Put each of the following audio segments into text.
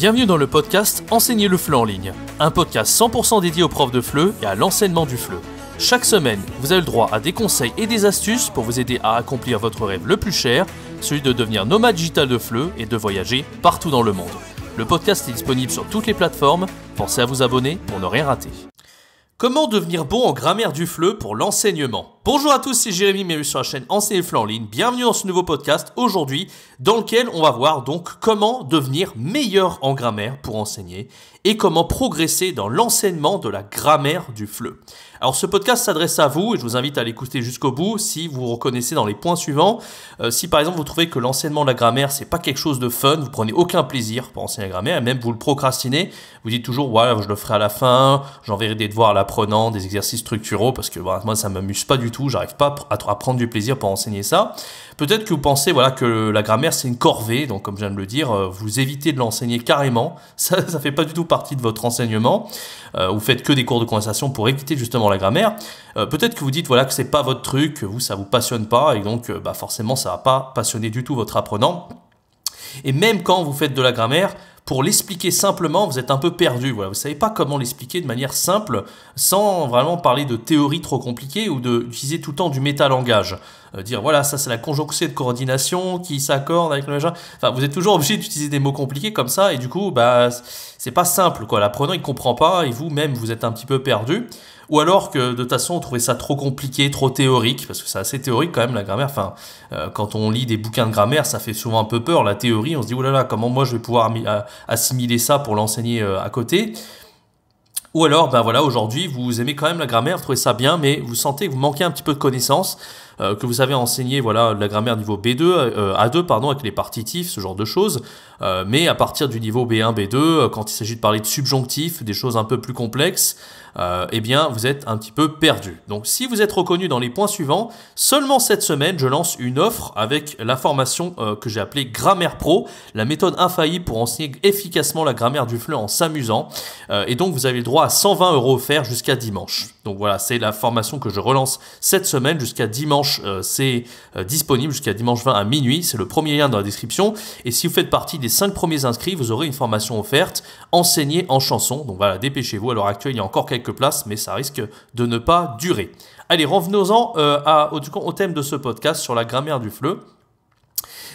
Bienvenue dans le podcast Enseigner le FLE en ligne, un podcast 100% dédié aux profs de FLE et à l'enseignement du FLE. Chaque semaine, vous avez le droit à des conseils et des astuces pour vous aider à accomplir votre rêve le plus cher, celui de devenir nomade digital de FLE et de voyager partout dans le monde. Le podcast est disponible sur toutes les plateformes, pensez à vous abonner pour ne rien rater. Comment devenir bon en grammaire du FLE pour l'enseignement Bonjour à tous, c'est Jérémy, bienvenue sur la chaîne Enseigner en ligne. Bienvenue dans ce nouveau podcast aujourd'hui dans lequel on va voir donc comment devenir meilleur en grammaire pour enseigner et comment progresser dans l'enseignement de la grammaire du FLE. Alors ce podcast s'adresse à vous et je vous invite à l'écouter jusqu'au bout si vous reconnaissez dans les points suivants. Euh, si par exemple vous trouvez que l'enseignement de la grammaire c'est pas quelque chose de fun, vous prenez aucun plaisir pour enseigner la grammaire et même vous le procrastinez, vous dites toujours voilà je le ferai à la fin, j'enverrai des devoirs à l'apprenant, des exercices structuraux parce que bah, moi ça m'amuse pas du j'arrive pas à, prendre du plaisir pour enseigner ça. Peut-être que vous pensez voilà que la grammaire c'est une corvée, donc comme je viens de le dire, euh, vous évitez de l'enseigner carrément. Ça, ça fait pas du tout partie de votre enseignement. Euh, vous faites que des cours de conversation pour éviter justement la grammaire. Euh, peut-être que vous dites voilà que c'est pas votre truc, vous ça vous passionne pas et donc bah forcément ça va pas passionner du tout votre apprenant. Et même quand vous faites de la grammaire, pour l'expliquer simplement, vous êtes un peu perdu. Vous ne savez pas comment l'expliquer de manière simple, sans vraiment parler de théorie trop compliquée ou d'utiliser tout le temps du métalangage. Euh, dire voilà, ça c'est la conjonction de coordination qui s'accorde avec le machin. Enfin, vous êtes toujours obligé d'utiliser des mots compliqués comme ça, et du coup, bah, c'est pas simple. L'apprenant, il comprend pas, et vous-même, vous êtes un petit peu perdu ou alors que de toute façon on trouvait ça trop compliqué, trop théorique, parce que c'est assez théorique quand même la grammaire. Enfin, euh, quand on lit des bouquins de grammaire, ça fait souvent un peu peur la théorie. On se dit oh là là, comment moi je vais pouvoir euh, assimiler ça pour l'enseigner euh, à côté. Ou alors, ben voilà, aujourd'hui vous aimez quand même la grammaire, vous trouvez ça bien, mais vous sentez que vous manquez un petit peu de connaissances. Euh, que vous avez enseigné voilà, la grammaire niveau B2, euh, A2, pardon, avec les partitifs, ce genre de choses. Euh, mais à partir du niveau B1, B2, quand il s'agit de parler de subjonctifs, des choses un peu plus complexes, eh bien, vous êtes un petit peu perdu. Donc, si vous êtes reconnu dans les points suivants, seulement cette semaine, je lance une offre avec la formation que j'ai appelée Grammaire Pro, la méthode infaillible pour enseigner efficacement la grammaire du FLE en s'amusant. et donc, vous avez le droit à 120 euros offerts jusqu'à dimanche. Donc voilà, c'est la formation que je relance cette semaine jusqu'à dimanche. Euh, c'est euh, disponible jusqu'à dimanche 20 à minuit. C'est le premier lien dans la description. Et si vous faites partie des 5 premiers inscrits, vous aurez une formation offerte enseignée en chanson. Donc voilà, dépêchez-vous. À l'heure actuelle, il y a encore quelques places, mais ça risque de ne pas durer. Allez, revenons-en euh, au, au thème de ce podcast sur la grammaire du fleu.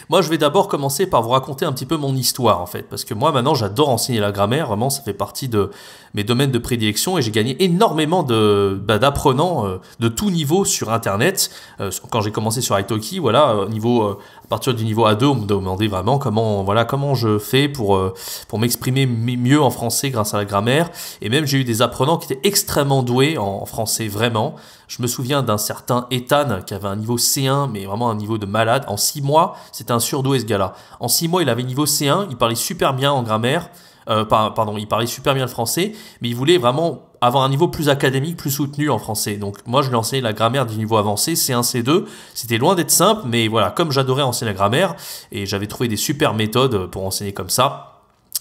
Moi, je vais d'abord commencer par vous raconter un petit peu mon histoire, en fait, parce que moi, maintenant, j'adore enseigner la grammaire, vraiment, ça fait partie de mes domaines de prédilection, et j'ai gagné énormément de bah, d'apprenants euh, de tout niveau sur Internet. Euh, quand j'ai commencé sur Italki, voilà, niveau euh, à partir du niveau A2, on me demandait vraiment comment, voilà, comment je fais pour, euh, pour m'exprimer mieux en français grâce à la grammaire. Et même, j'ai eu des apprenants qui étaient extrêmement doués en français, vraiment. Je me souviens d'un certain Ethan qui avait un niveau C1, mais vraiment un niveau de malade. En 6 mois, c'était un surdoué ce gars-là. En 6 mois, il avait niveau C1, il parlait super bien en grammaire. Euh, pardon, il parlait super bien le français, mais il voulait vraiment avoir un niveau plus académique, plus soutenu en français. Donc moi, je lui enseignais la grammaire du niveau avancé, C1, C2. C'était loin d'être simple, mais voilà, comme j'adorais enseigner la grammaire, et j'avais trouvé des super méthodes pour enseigner comme ça,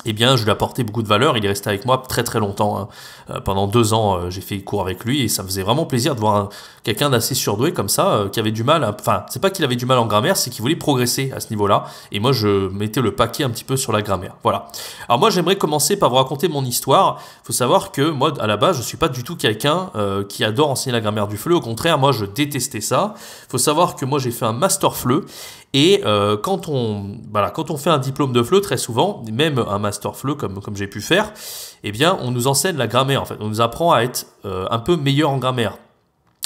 eh bien, je lui apportais beaucoup de valeur. Il est resté avec moi très très longtemps. Hein. Euh, pendant deux ans, euh, j'ai fait cours avec lui et ça me faisait vraiment plaisir de voir quelqu'un d'assez surdoué comme ça, euh, qui avait du mal. enfin, c'est pas qu'il avait du mal en grammaire, c'est qu'il voulait progresser à ce niveau-là. Et moi, je mettais le paquet un petit peu sur la grammaire. Voilà. Alors moi, j'aimerais commencer par vous raconter mon histoire. Il Faut savoir que moi, à la base, je suis pas du tout quelqu'un qui adore enseigner la grammaire du fleu. Au contraire, moi, je détestais ça. Il Faut savoir que moi, j'ai fait un master fleu et euh, quand, on, voilà, bah quand on fait un diplôme de FLE, très souvent, même un master FLE comme, comme j'ai pu faire, eh bien, on nous enseigne la grammaire en fait. On nous apprend à être euh, un peu meilleur en grammaire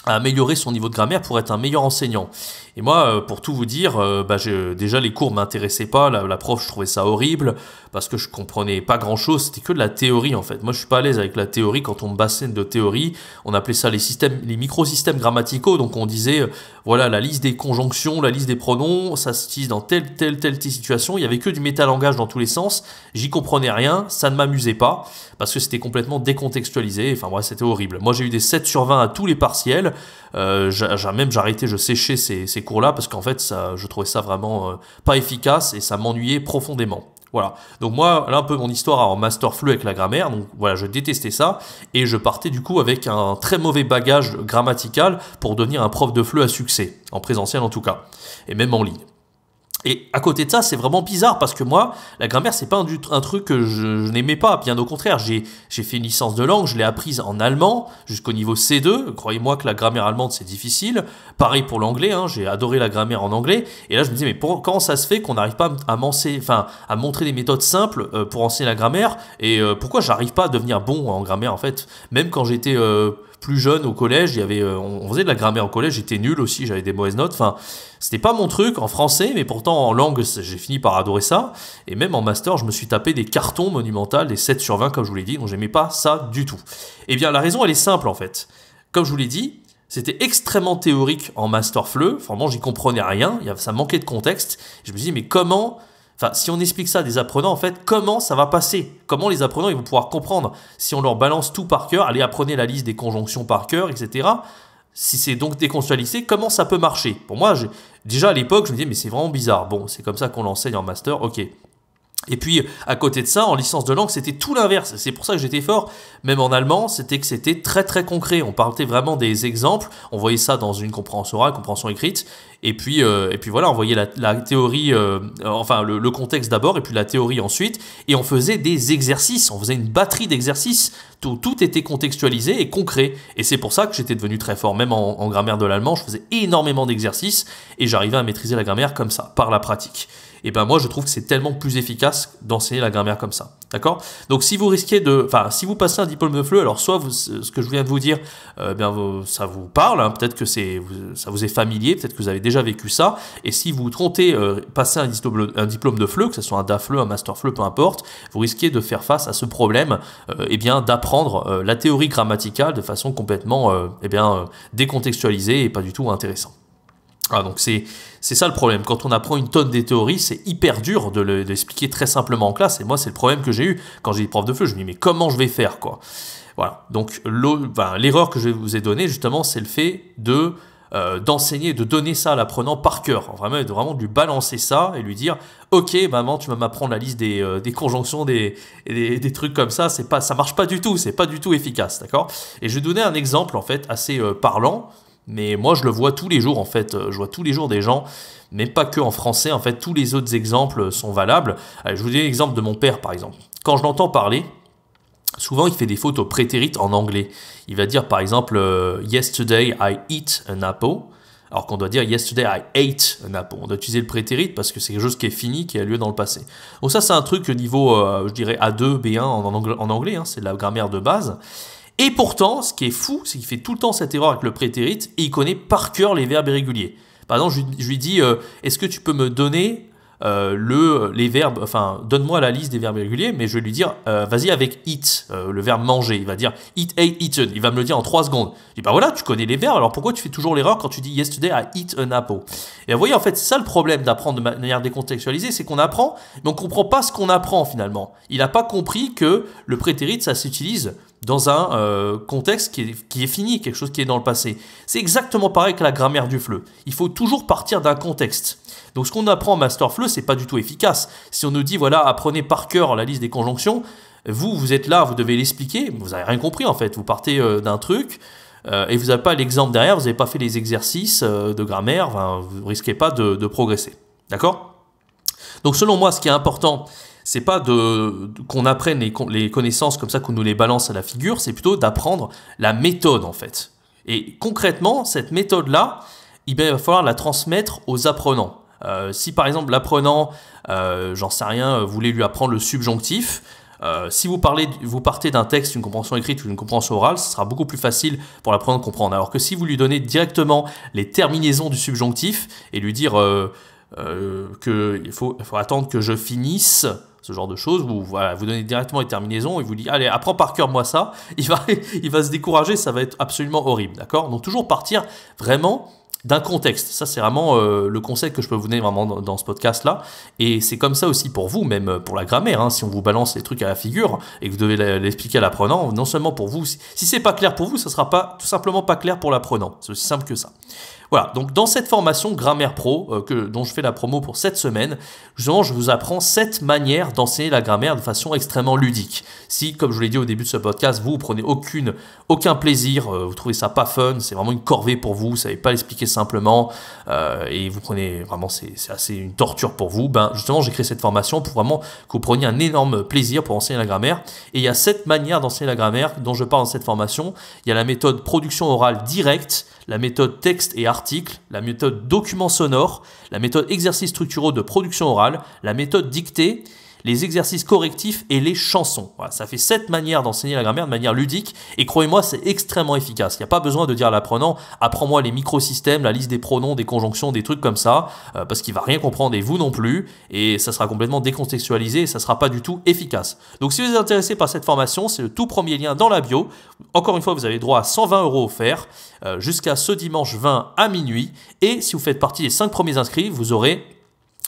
à améliorer son niveau de grammaire pour être un meilleur enseignant. Et moi, euh, pour tout vous dire, euh, bah, déjà les cours m'intéressaient pas, la, prof, je trouvais ça horrible, parce que je comprenais pas grand-chose, c'était que de la théorie en fait. Moi, je suis pas à l'aise avec la théorie, quand on me bassine de théorie, on appelait ça les, systèmes, les microsystèmes grammaticaux, donc on disait, euh, voilà, la liste des conjonctions, la liste des pronoms, ça se tisse dans telle, telle, telle, situation, il y avait que du métalangage dans tous les sens, j'y comprenais rien, ça ne m'amusait pas, parce que c'était complètement décontextualisé, enfin moi c'était horrible. Moi, j'ai eu des 7 sur 20 à tous les partiels, euh, j'ai même j'arrêtais, je séchais ces, cours-là parce qu'en fait, ça, je trouvais ça vraiment euh, pas efficace et ça m'ennuyait profondément. Voilà. Donc moi, là un peu mon histoire en master fleu avec la grammaire. Donc voilà, je détestais ça et je partais du coup avec un très mauvais bagage grammatical pour devenir un prof de FLE à succès en présentiel en tout cas et même en ligne. Et à côté de ça, c'est vraiment bizarre parce que moi, la grammaire, c'est pas un, truc que je, n'aimais pas. Bien au contraire, j'ai fait une licence de langue, je l'ai apprise en allemand jusqu'au niveau C2. Croyez-moi que la grammaire allemande, c'est difficile. Pareil pour l'anglais, hein, j'ai adoré la grammaire en anglais. Et là, je me disais, mais pour, comment ça se fait qu'on n'arrive pas à, montrer des méthodes simples euh, pour enseigner la grammaire Et euh, pourquoi j'arrive pas à devenir bon en grammaire, en fait Même quand j'étais... Euh, plus jeune au collège, il y avait, euh, on, faisait de la grammaire au collège, j'étais nul aussi, j'avais des mauvaises notes. Enfin, c'était pas mon truc en français, mais pourtant en langue, j'ai fini par adorer ça. Et même en master, je me suis tapé des cartons monumentaux, des 7 sur 20, comme je vous l'ai dit, donc j'aimais pas ça du tout. Eh bien, la raison, elle est simple en fait. Comme je vous l'ai dit, c'était extrêmement théorique en master fleu. Franchement, j'y comprenais rien. Ça manquait de contexte. Je me dit mais comment Enfin, si on explique ça des apprenants, en fait, comment ça va passer Comment les apprenants ils vont pouvoir comprendre Si on leur balance tout par cœur, allez, apprenez la liste des conjonctions par cœur, etc. Si c'est donc déconstrualisé, comment ça peut marcher Pour moi, déjà à l'époque, je me disais, mais c'est vraiment bizarre. Bon, c'est comme ça qu'on l'enseigne en master, ok. Et puis, à côté de ça, en licence de langue, c'était tout l'inverse. C'est pour ça que j'étais fort. Même en allemand, c'était que c'était très très concret. On parlait vraiment des exemples. On voyait ça dans une compréhension orale, compréhension écrite. Et puis, euh, et puis voilà, on voyait la, théorie, euh, enfin le, contexte d'abord, et puis la théorie ensuite. Et on faisait des exercices. On faisait une batterie d'exercices. Tout, tout était contextualisé et concret. Et c'est pour ça que j'étais devenu très fort. Même en grammaire de l'allemand, je faisais énormément d'exercices et j'arrivais à maîtriser la grammaire comme ça, par la pratique et eh ben moi je trouve que c'est tellement plus efficace d'enseigner la grammaire comme ça. D'accord Donc si vous risquez de, enfin si vous passez un diplôme de FLE, alors soit ce que je viens de vous dire, euh, bien ça vous parle, hein, peut-être que ça vous est familier, peut-être que vous avez déjà vécu ça, et si vous trompez, euh, passer un diplôme, de FLE, que ce soit un DAFLE, un Master FLE, peu importe, vous risquez de faire face à ce problème, et euh, eh bien d'apprendre la théorie grammaticale de façon complètement, et eh bien décontextualisée et pas du tout intéressante. Ah, donc c'est ça le problème. Quand on apprend une tonne des théories, c'est hyper dur de l'expliquer très simplement en classe. Et moi, c'est le problème que j'ai eu quand j'ai dit profs de feu. Je me dis, mais comment je vais faire quoi Voilà. Donc l'erreur que je vous ai donnée, justement, c'est le fait de euh, d'enseigner, de donner ça à l'apprenant par cœur. Vraiment, de vraiment lui balancer ça et lui dire Ok, maman, tu vas m'apprendre la liste des, euh, conjonctions, des, trucs comme ça. C'est pas, ça marche pas du tout. C'est pas du tout efficace, d'accord Et je vais donner un exemple en fait assez euh, parlant mais moi, je le vois tous les jours, en fait. Euh, je vois tous les jours des gens, mais pas que en français. En fait, tous les autres exemples sont valables. je vous donne l'exemple de mon père, par exemple. Quand je l'entends parler, souvent, il fait des fautes au prétérit en anglais. Il va dire, par exemple, euh, Yesterday, I eat an apple. Alors qu'on doit dire Yesterday I ate an apple. On doit utiliser le prétérit parce que c'est quelque chose qui est fini, qui a lieu dans le passé. Donc ça, c'est un truc niveau, euh, je dirais, A2, B1 en, anglais. Hein. c'est de la grammaire de base. Et pourtant, ce qui est fou, c'est qu'il fait tout le temps cette erreur avec le prétérit et il connaît par cœur les verbes irréguliers. Par exemple, je, lui dis euh, Est-ce que tu peux me donner euh, le, euh, les verbes, enfin, donne-moi la liste des verbes irréguliers, mais je vais lui dire Vas-y avec eat, le verbe manger. Il va dire Eat, ate, eaten. Il va me le dire en trois secondes. Je dis Bah voilà, tu connais les verbes, alors pourquoi tu fais toujours l'erreur quand tu dis Yesterday I eat an apple Et vous voyez, en fait, c'est ça le problème d'apprendre de manière décontextualisée c'est qu'on apprend, mais on comprend pas ce qu'on apprend finalement. Il n'a pas compris que le prétérite, ça s'utilise dans un euh, contexte qui est, qui est, fini, quelque chose qui est dans le passé. C'est exactement pareil que la grammaire du FLE. Il faut toujours partir d'un contexte. Donc ce qu'on apprend en master FLE, c'est pas du tout efficace. Si on nous dit voilà, apprenez par cœur la liste des conjonctions, vous vous êtes là, vous devez l'expliquer, vous n'avez rien compris en fait. Vous partez euh, d'un truc euh, et vous n'avez pas l'exemple derrière, vous n'avez pas fait les exercices de grammaire, vous risquez pas de, de progresser. D'accord Donc selon moi, ce qui est important, c'est pas de, qu'on apprenne les, connaissances comme ça qu'on nous les balance à la figure, c'est plutôt d'apprendre la méthode en fait. Et concrètement, cette méthode-là, eh il va falloir la transmettre aux apprenants. Euh, si par exemple l'apprenant, euh, j'en sais rien, euh, voulait lui apprendre le subjonctif, si vous, parlez, vous partez d'un texte, une compréhension écrite ou une compréhension orale, ce sera beaucoup plus facile pour l'apprenant de comprendre. Alors que si vous lui donnez directement les terminaisons du subjonctif et lui dire qu'il faut, attendre que je finisse ce genre de choses, où vous donnez directement les terminaisons, il vous dit, allez, apprends par cœur moi ça, il va, il va se décourager, ça va être absolument horrible, d'accord Donc toujours partir vraiment d'un contexte. Ça, c'est vraiment euh, le conseil que je peux vous donner vraiment dans, ce podcast-là. Et c'est comme ça aussi pour vous, même euh, pour la grammaire. Hein. si on vous balance les trucs à la figure et que vous devez l'expliquer à l'apprenant, non seulement pour vous, si, si c'est pas clair pour vous, ça sera pas tout simplement pas clair pour l'apprenant. C'est aussi simple que ça. Voilà, donc dans cette formation Grammaire Pro, euh, que, dont je fais la promo pour cette semaine, justement, je vous apprends cette manière d'enseigner la grammaire de façon extrêmement ludique. Si, comme je vous l'ai dit au début de ce podcast, vous, vous prenez aucune, aucun plaisir, euh, vous trouvez ça pas fun, c'est vraiment une corvée pour vous, vous savez pas l'expliquer simplement, euh, et vous prenez vraiment, c'est assez une torture pour vous, ben justement, j'ai créé cette formation pour vraiment que vous preniez un énorme plaisir pour enseigner la grammaire. Et il y a cette manière d'enseigner la grammaire dont je parle dans cette formation. Il y a la méthode production orale directe la méthode texte et article, la méthode document sonore, la méthode exercice structuraux de production orale, la méthode dictée les exercices correctifs et les chansons. Voilà, ça fait sept manières d'enseigner la grammaire de manière ludique et croyez-moi, c'est extrêmement efficace. Il n'y a pas besoin de dire à l'apprenant apprends-moi les microsystèmes, la liste des pronoms, des conjonctions, des trucs comme ça, euh, parce qu'il va rien comprendre et vous non plus, et ça sera complètement décontextualisé et ça sera pas du tout efficace. Donc si vous êtes intéressé par cette formation, c'est le tout premier lien dans la bio. Encore une fois, vous avez droit à 120 euros offerts euh, jusqu'à ce dimanche 20 à minuit. Et si vous faites partie des 5 premiers inscrits, vous aurez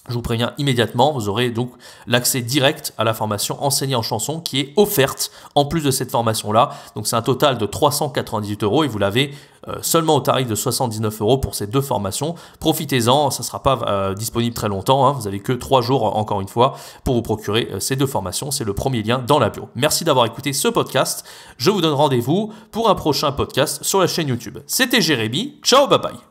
je vous préviens immédiatement, vous aurez donc l'accès direct à la formation enseignée en chanson qui est offerte en plus de cette formation-là. Donc c'est un total de 398 euros et vous l'avez euh, seulement au tarif de 79 euros pour ces deux formations. Profitez-en, ça ne sera pas euh, disponible très longtemps, hein. vous n'avez que trois jours encore une fois pour vous procurer euh, ces deux formations. C'est le premier lien dans la bio. Merci d'avoir écouté ce podcast. Je vous donne rendez-vous pour un prochain podcast sur la chaîne YouTube. C'était Jérémy, ciao, bye bye.